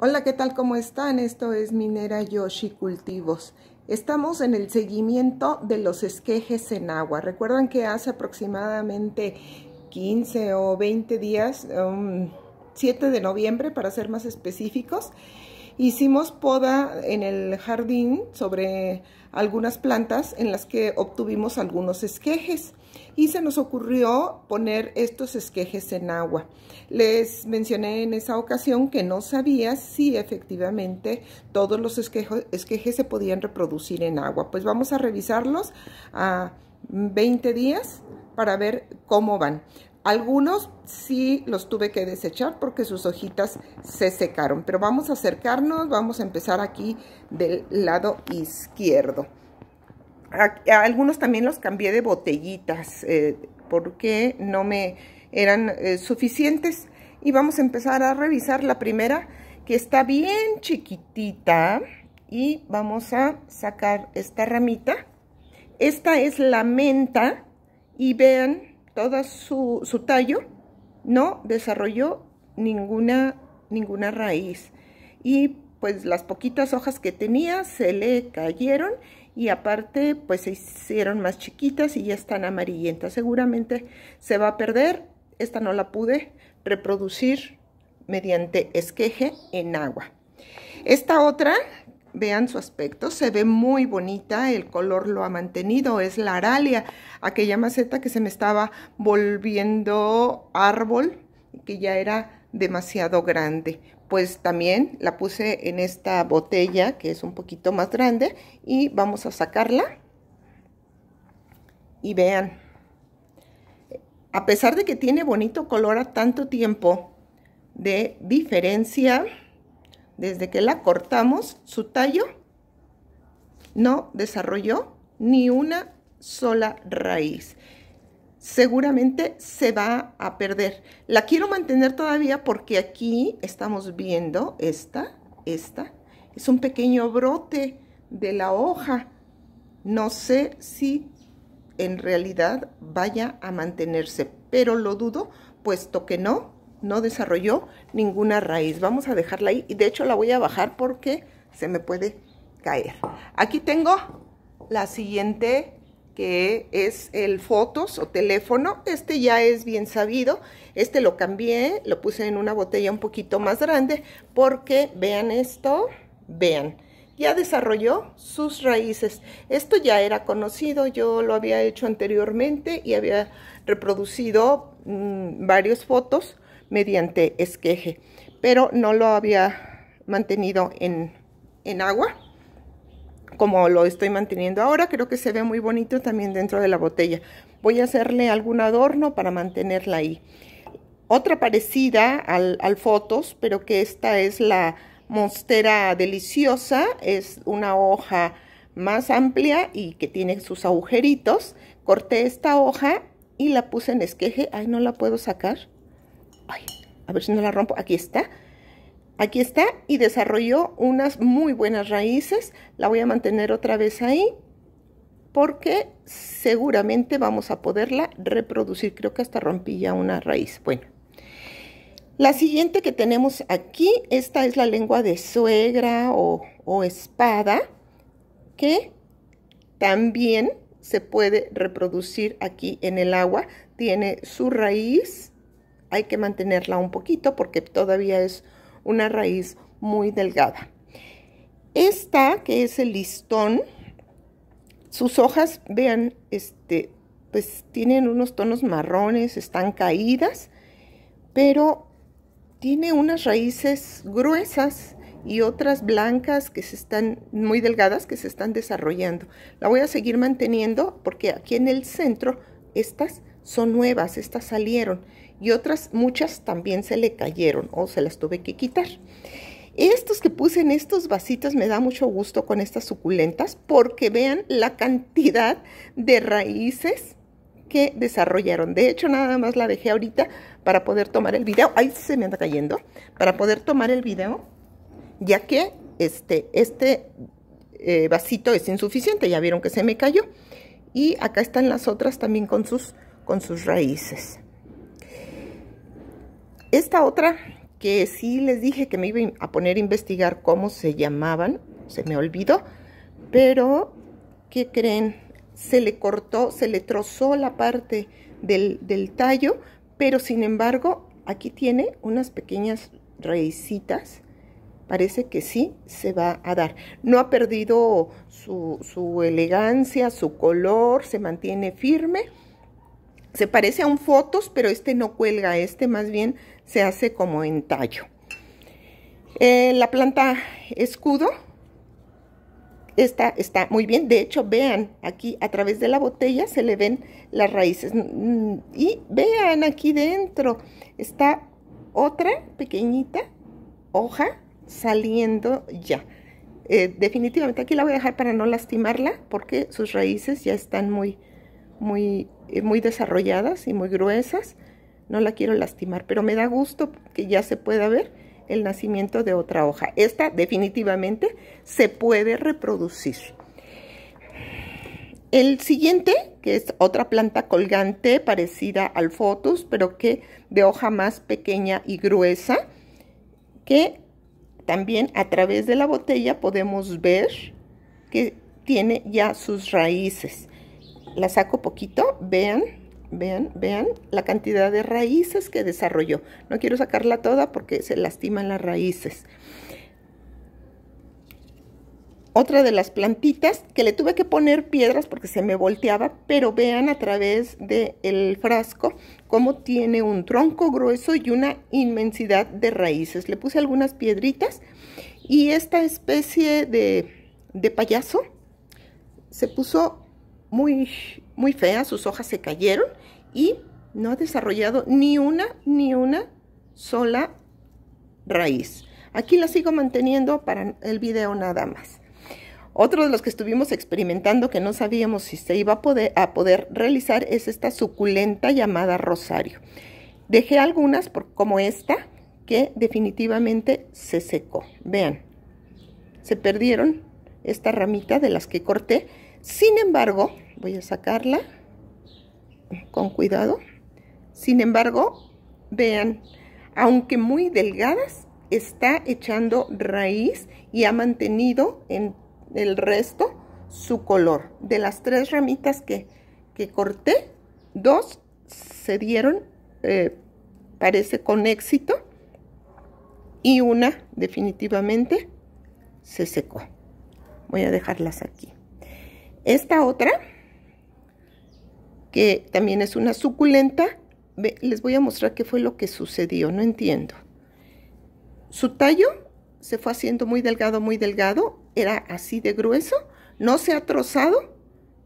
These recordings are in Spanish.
Hola, ¿qué tal? ¿Cómo están? Esto es Minera Yoshi Cultivos. Estamos en el seguimiento de los esquejes en agua. Recuerdan que hace aproximadamente 15 o 20 días, 7 um, de noviembre para ser más específicos, Hicimos poda en el jardín sobre algunas plantas en las que obtuvimos algunos esquejes y se nos ocurrió poner estos esquejes en agua. Les mencioné en esa ocasión que no sabía si efectivamente todos los esquejes se podían reproducir en agua. Pues vamos a revisarlos a 20 días para ver cómo van. Algunos sí los tuve que desechar porque sus hojitas se secaron. Pero vamos a acercarnos, vamos a empezar aquí del lado izquierdo. algunos también los cambié de botellitas eh, porque no me eran eh, suficientes. Y vamos a empezar a revisar la primera que está bien chiquitita. Y vamos a sacar esta ramita. Esta es la menta y vean toda su, tallo no desarrolló ninguna, ninguna raíz. Y pues las poquitas hojas que tenía se le cayeron y aparte pues se hicieron más chiquitas y ya están amarillentas. Seguramente se va a perder. Esta no la pude reproducir mediante esqueje en agua. Esta otra Vean su aspecto, se ve muy bonita, el color lo ha mantenido, es la aralia, aquella maceta que se me estaba volviendo árbol, que ya era demasiado grande. Pues también la puse en esta botella que es un poquito más grande y vamos a sacarla. Y vean, a pesar de que tiene bonito color a tanto tiempo de diferencia, desde que la cortamos, su tallo no desarrolló ni una sola raíz. Seguramente se va a perder. La quiero mantener todavía porque aquí estamos viendo esta, esta. Es un pequeño brote de la hoja. No sé si en realidad vaya a mantenerse, pero lo dudo, puesto que no no desarrolló ninguna raíz. Vamos a dejarla ahí y de hecho la voy a bajar porque se me puede caer. Aquí tengo la siguiente que es el fotos o teléfono. Este ya es bien sabido. Este lo cambié, lo puse en una botella un poquito más grande porque vean esto, vean ya desarrolló sus raíces. Esto ya era conocido, yo lo había hecho anteriormente y había reproducido mm, varios varias fotos mediante esqueje, pero no lo había mantenido en, agua como lo estoy manteniendo ahora, creo que se ve muy bonito también dentro de la botella. Voy a hacerle algún adorno para mantenerla ahí. Otra parecida al, al Fotos, pero que esta es la monstera deliciosa, es una hoja más amplia y que tiene sus agujeritos. Corté esta hoja y la puse en esqueje. Ay, no la puedo sacar a ver si no la rompo. Aquí está. Aquí está y desarrolló unas muy buenas raíces. La voy a mantener otra vez ahí porque seguramente vamos a poderla reproducir. Creo que hasta rompí ya una raíz. Bueno, la siguiente que tenemos aquí, esta es la lengua de suegra o espada, que también se puede reproducir aquí en el agua. Tiene su raíz hay que mantenerla un poquito porque todavía es una raíz muy delgada. Esta, que es el listón, sus hojas, vean, este, pues tienen unos tonos marrones, están caídas, pero tiene unas raíces gruesas y otras blancas que se están muy delgadas que se están desarrollando. La voy a seguir manteniendo porque aquí en el centro estas son nuevas, estas salieron y otras muchas también se le cayeron o se las tuve que quitar. Estos que puse en estos vasitos me da mucho gusto con estas suculentas porque vean la cantidad de raíces que desarrollaron. De hecho, nada más la dejé ahorita para poder tomar el video. Ahí se me anda cayendo. Para poder tomar el video, ya que este, este eh, vasito es insuficiente. Ya vieron que se me cayó. Y acá están las otras también con sus, con sus raíces. Esta otra que sí les dije que me iba a poner a investigar cómo se llamaban, se me olvidó, pero ¿qué creen? Se le cortó, se le trozó la parte del, del tallo, pero sin embargo aquí tiene unas pequeñas raícitas. parece que sí se va a dar. No ha perdido su, su elegancia, su color, se mantiene firme. Se parece a un fotos, pero este no cuelga, este más bien se hace como en tallo. Eh, la planta escudo, está muy bien. De hecho, vean, aquí a través de la botella se le ven las raíces. Mm, mm, y vean aquí dentro, está otra pequeñita hoja saliendo ya. Eh, definitivamente aquí la voy a dejar para no lastimarla porque sus raíces ya están muy, muy, eh, muy desarrolladas y muy gruesas no la quiero lastimar, pero me da gusto que ya se pueda ver el nacimiento de otra hoja. Esta definitivamente se puede reproducir. El siguiente, que es otra planta colgante parecida al fotos pero que de hoja más pequeña y gruesa, que también a través de la botella podemos ver que tiene ya sus raíces. La saco poquito, vean Vean, vean la cantidad de raíces que desarrolló. No quiero sacarla toda porque se lastiman las raíces. Otra de las plantitas que le tuve que poner piedras porque se me volteaba, pero vean a través del el frasco cómo tiene un tronco grueso y una inmensidad de raíces. Le puse algunas piedritas y esta especie de, de payaso se puso muy, muy fea, sus hojas se cayeron y no ha desarrollado ni una, ni una sola raíz. Aquí la sigo manteniendo para el video nada más. Otro de los que estuvimos experimentando que no sabíamos si se iba a poder, realizar es esta suculenta llamada rosario. Dejé algunas por, como esta que definitivamente se secó. Vean, se perdieron esta ramita de las que corté sin embargo, voy a sacarla con cuidado. Sin embargo, vean, aunque muy delgadas, está echando raíz y ha mantenido en el resto su color. De las tres ramitas que, corté, dos se dieron, eh, parece con éxito, y una definitivamente se secó. Voy a dejarlas aquí. Esta otra, que también es una suculenta, les voy a mostrar qué fue lo que sucedió, no entiendo. Su tallo se fue haciendo muy delgado, muy delgado, era así de grueso, no se ha trozado,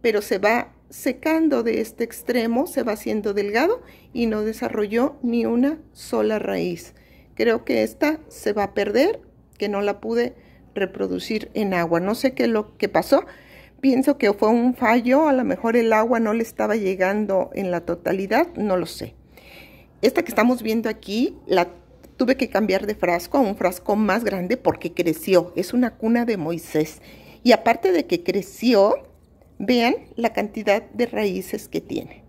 pero se va secando de este extremo, se va haciendo delgado y no desarrolló ni una sola raíz. Creo que esta se va a perder, que no la pude reproducir en agua. No sé qué es lo que pasó, pienso que fue un fallo, a lo mejor el agua no le estaba llegando en la totalidad, no lo sé. Esta que estamos viendo aquí, la tuve que cambiar de frasco a un frasco más grande porque creció, es una cuna de Moisés. Y aparte de que creció, vean la cantidad de raíces que tiene.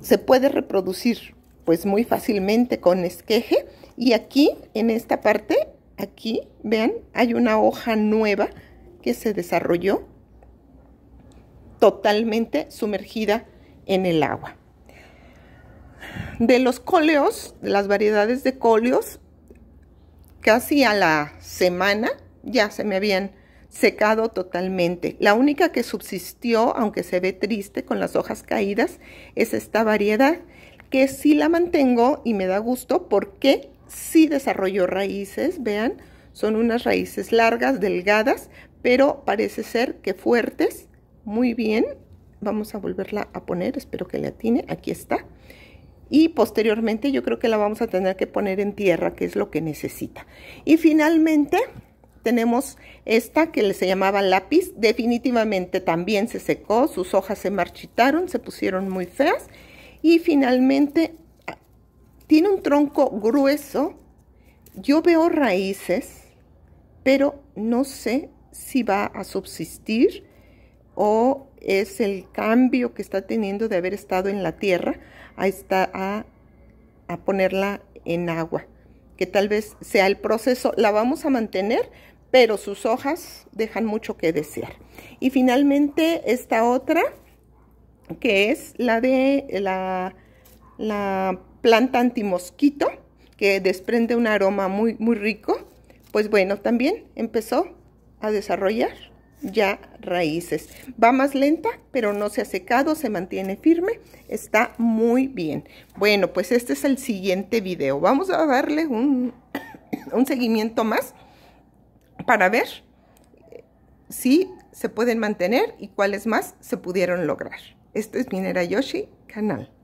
Se puede reproducir pues muy fácilmente con esqueje y aquí en esta parte, aquí vean, hay una hoja nueva que se desarrolló totalmente sumergida en el agua. De los coleos, de las variedades de coleos, casi a la semana ya se me habían secado totalmente. La única que subsistió, aunque se ve triste con las hojas caídas, es esta variedad que sí la mantengo y me da gusto porque sí desarrolló raíces, vean, son unas raíces largas, delgadas, pero parece ser que fuertes, muy bien, vamos a volverla a poner, espero que la atine, aquí está, y posteriormente yo creo que la vamos a tener que poner en tierra, que es lo que necesita. Y finalmente tenemos esta que se llamaba lápiz, definitivamente también se secó, sus hojas se marchitaron, se pusieron muy feas, y finalmente ah, tiene un tronco grueso, yo veo raíces, pero no sé si va a subsistir o es el cambio que está teniendo de haber estado en la tierra a, esta, a, ponerla en agua, que tal vez sea el proceso, la vamos a mantener, pero sus hojas dejan mucho que desear. Y finalmente esta otra, que es la de la, la planta antimosquito, que desprende un aroma muy, muy rico, pues bueno, también empezó a desarrollar ya raíces. Va más lenta, pero no se ha secado, se mantiene firme, está muy bien. Bueno, pues este es el siguiente video. Vamos a darle un, un seguimiento más para ver si se pueden mantener y cuáles más se pudieron lograr. Este es Minera Yoshi Canal.